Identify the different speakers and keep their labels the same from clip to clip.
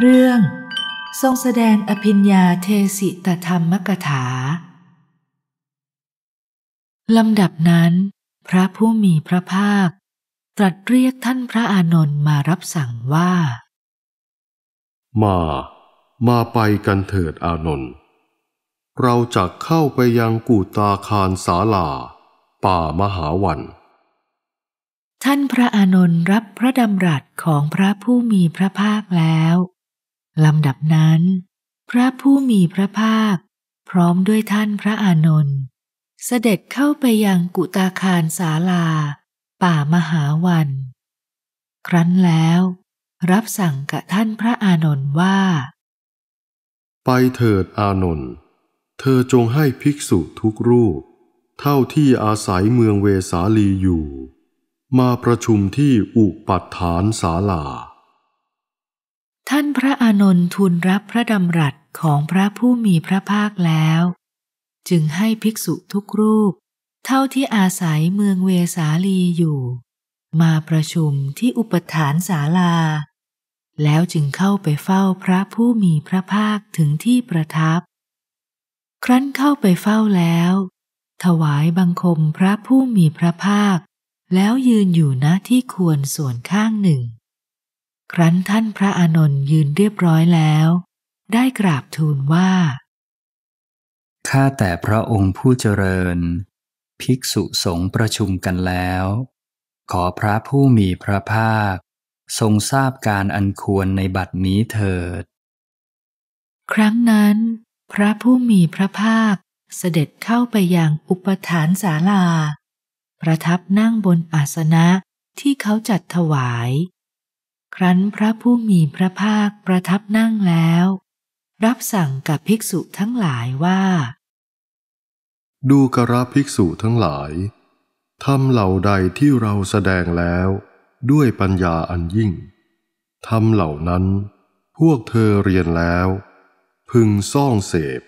Speaker 1: เรื่องทรงแสดงอภิญญาเทสิตธรรมกถาลำดับนั้น พระผู้มีพระภาค ตรัสเรียกท่านพระอานนท์มารับสั่งว่า
Speaker 2: มา มาไปกันเถิดอานนท์เราจะเข้าไปยังกูตาคารสาลา ป่ามหาวัน
Speaker 1: ท่านพระอานนท์รับพระดำรัสของพระผู้มีพระภาคแล้วลำดับนั้น พระผู้มีพระภาค พร้อมด้วยท่านพระอานนท์เสด็จเข้าไปยังกุตาคารสาลา ป่ามหาวัน ครั้นแล้ว รับสั่งกับท่านพระอานนท์ว่า
Speaker 2: ไปเถิดอานนท์เธอจงให้ภิกษุทุกรูป เท่าที่อาศัยเมืองเวสาลีอยู่ มาประชุมที่อุปัฏฐานศาลา
Speaker 1: ท่านพระอานนทุนูลรับพระดำรัสของพระผู้มีพระภาคแล้ว จึงให้ภิกษุทุกรูป เท่าที่อาศัยเมืองเวสาลีอยู่ มาประชุมที่อุปถานศาลา แล้วจึงเข้าไปเฝ้าพระผู้มีพระภาคถึงที่ประทับ ครั้นเข้าไปเฝ้าแล้ว ถวายบังคมพระผู้มีพระภาค แล้วยืนอยู่ณที่ควรส่วนข้างหนึ่งครั้นท่านพระอานนท์ยืนเรียบร้อยแล้ว ได้กราบทูลว่า
Speaker 2: ข้าแต่พระองค์ผู้เจริญ ภิกษุสงฆ์ประชุมกันแล้ว
Speaker 1: ขอพระผู้มีพระภาค ทรงทราบการอันควรในบัดนี้เถิด ครั้งนั้นพระผู้มีพระภาคเสด็จเข้าไปยังอุปฐานศาลา ประทับนั่งบนอาสนะที่เขาจัดถวายครั้นพระผู้มีพระภาคประทับนั่งแล้ว รับสั่งกับภิกษุทั้งหลายว่า
Speaker 2: ดูกระภิกษุทั้งหลายทำเหล่าใดที่เราแสดงแล้วด้วยปัญญาอันยิ่งทำเหล่านั้นพวกเธอเรียนแล้ว พึงซ่องเสพ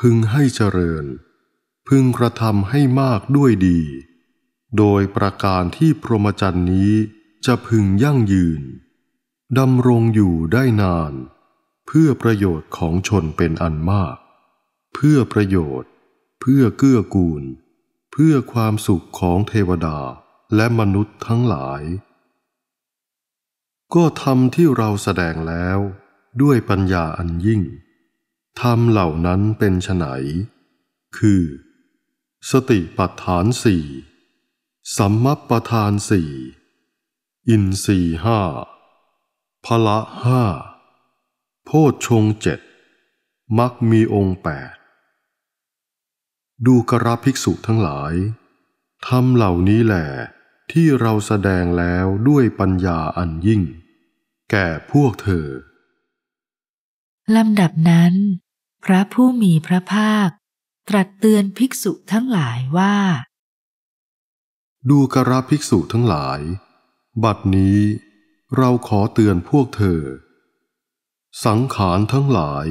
Speaker 2: พึงให้เจริญ พึงกระทำให้มากด้วยดี โดยประการที่พรหมจรรย์นี้จะพึงยั่งยืนดำรงอยู่ได้นาน เพื่อประโยชน์ของชนเป็นอันมาก เพื่อประโยชน์เพื่อเกื้อกูล เพื่อความสุขของเทวดาและมนุษย์ทั้งหลาย ก็ทำที่เราแสดงแล้วด้วยปัญญาอันยิ่งทำเหล่านั้นเป็นไฉนคือ สติปัฏฐานสี่สัมมัปปทานสี่อินสี่ห้าพละห้าโพชฌงเจ็ด มักมีองค์แปด ดูกระภิกษุทั้งหลายทำเหล่านี้แหละที่เราแสดงแล้วด้วยปัญญาอันยิ่ง แก่พวกเธอ
Speaker 1: ลำดับนั้น พระผู้มีพระภาค ตรัสเตือนภิกษุทั้งหลายว่า
Speaker 2: ดูกระภิกษุทั้งหลาย บัดนี้เราขอเตือนพวกเธอ สังขารทั้งหลาย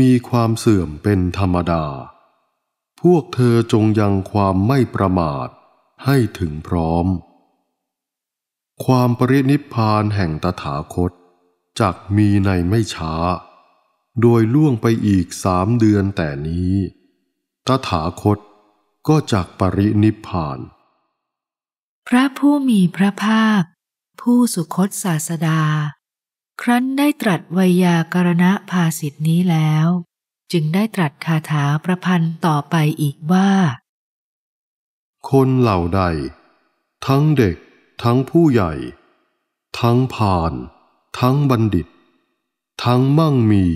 Speaker 2: มีความเสื่อมเป็นธรรมดา พวกเธอจงยังความไม่ประมาทให้ถึงพร้อม ความปรินิพพานแห่งตถาคตจักมีในไม่ช้า โดยล่วงไปอีกสามเดือนแต่นี้ ตถาคตก็จักปรินิพพาน
Speaker 1: พระผู้มีพระภาคผู้สุคตศาสดา ครั้นได้ตรัสวยากรณะภาสิทธินี้แล้ว จึงได้ตรัสคาถาประพันธ์ต่อไปอีกว่า
Speaker 2: คนเหล่าใด ทั้งเด็ก ทั้งผู้ใหญ่ ทั้งผ่าน ทั้งบัณฑิต ทั้งมั่งมี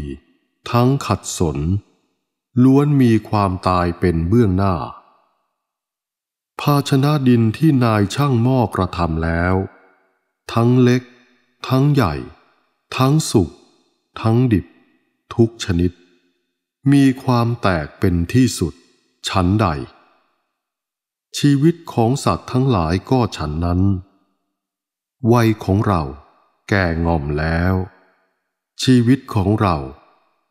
Speaker 2: ทั้งขัดสน ล้วนมีความตายเป็นเบื้องหน้า ภาชนะดินที่นายช่างหม้อกระทำแล้วทั้งเล็ก ทั้งใหญ่ ทั้งสุข ทั้งดิบ ทุกชนิด มีความแตกเป็นที่สุดชั้นใด ชีวิตของสัตว์ทั้งหลายก็ฉันนั้น วัยของเราแก่ง่อมแล้ว ชีวิตของเรา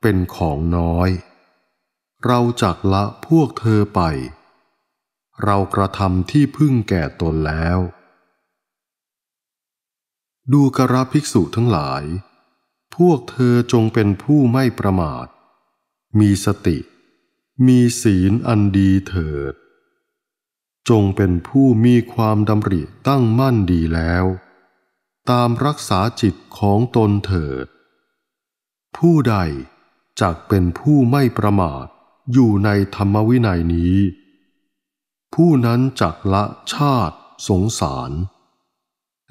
Speaker 2: เป็นของน้อย เราจักละพวกเธอไป เรากระทำที่พึ่งแก่ตนแล้วดูกระภิกษุทั้งหลาย พวกเธอจงเป็นผู้ไม่ประมาท มีสติ มีศีลอันดีเถิด จงเป็นผู้มีความดำริตั้งมั่นดีแล้ว ตามรักษาจิตของตนเถิด ผู้ใดจักเป็นผู้ไม่ประมาทอยู่ในธรรมวินัยนี้ ผู้นั้นจักละชาติสงสาร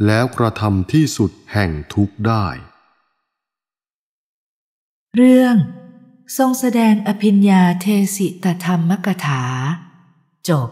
Speaker 2: แล้วกระทำที่สุดแห่งทุกได้
Speaker 1: เรื่อง ทรงแสดงอภิญญาเทสิตธรรมกถา จบ